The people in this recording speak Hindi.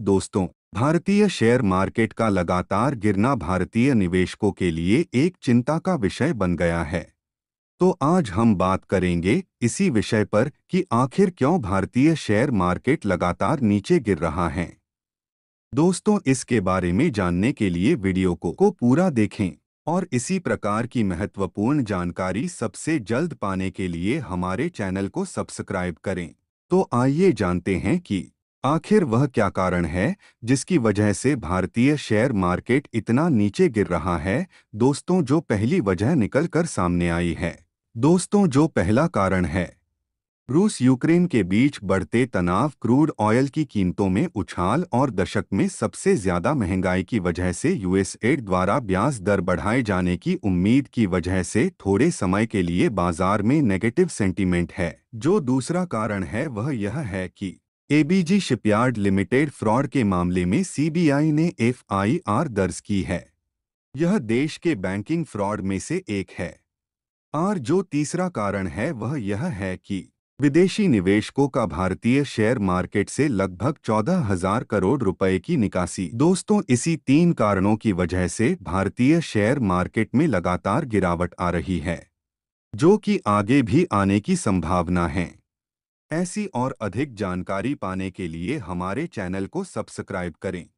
नमस्कार दोस्तों भारतीय शेयर मार्केट का लगातार गिरना भारतीय निवेशकों के लिए एक चिंता का विषय बन गया है तो आज हम बात करेंगे इसी विषय पर कि आखिर क्यों भारतीय शेयर मार्केट लगातार नीचे गिर रहा है दोस्तों इसके बारे में जानने के लिए वीडियो को, को पूरा देखें और इसी प्रकार की महत्वपूर्ण जानकारी सबसे जल्द पाने के लिए हमारे चैनल को सब्सक्राइब करें तो आइए जानते हैं कि आखिर वह क्या कारण है जिसकी वजह से भारतीय शेयर मार्केट इतना नीचे गिर रहा है दोस्तों जो पहली वजह निकल कर सामने आई है दोस्तों जो पहला कारण है रूस यूक्रेन के बीच बढ़ते तनाव क्रूड ऑयल की कीमतों में उछाल और दशक में सबसे ज्यादा महंगाई की वजह से यूएसएड द्वारा ब्याज दर बढ़ाए जाने की उम्मीद की वजह से थोड़े समय के लिए बाजार में नेगेटिव सेंटीमेंट है जो दूसरा कारण है वह यह है कि एबीजी शिपयार्ड लिमिटेड फ्रॉड के मामले में सीबीआई ने एफआईआर दर्ज की है यह देश के बैंकिंग फ्रॉड में से एक है और जो तीसरा कारण है वह यह है कि विदेशी निवेशकों का भारतीय शेयर मार्केट से लगभग चौदह हजार करोड़ रुपए की निकासी दोस्तों इसी तीन कारणों की वजह से भारतीय शेयर मार्केट में लगातार गिरावट आ रही है जो कि आगे भी आने की संभावना है ऐसी और अधिक जानकारी पाने के लिए हमारे चैनल को सब्सक्राइब करें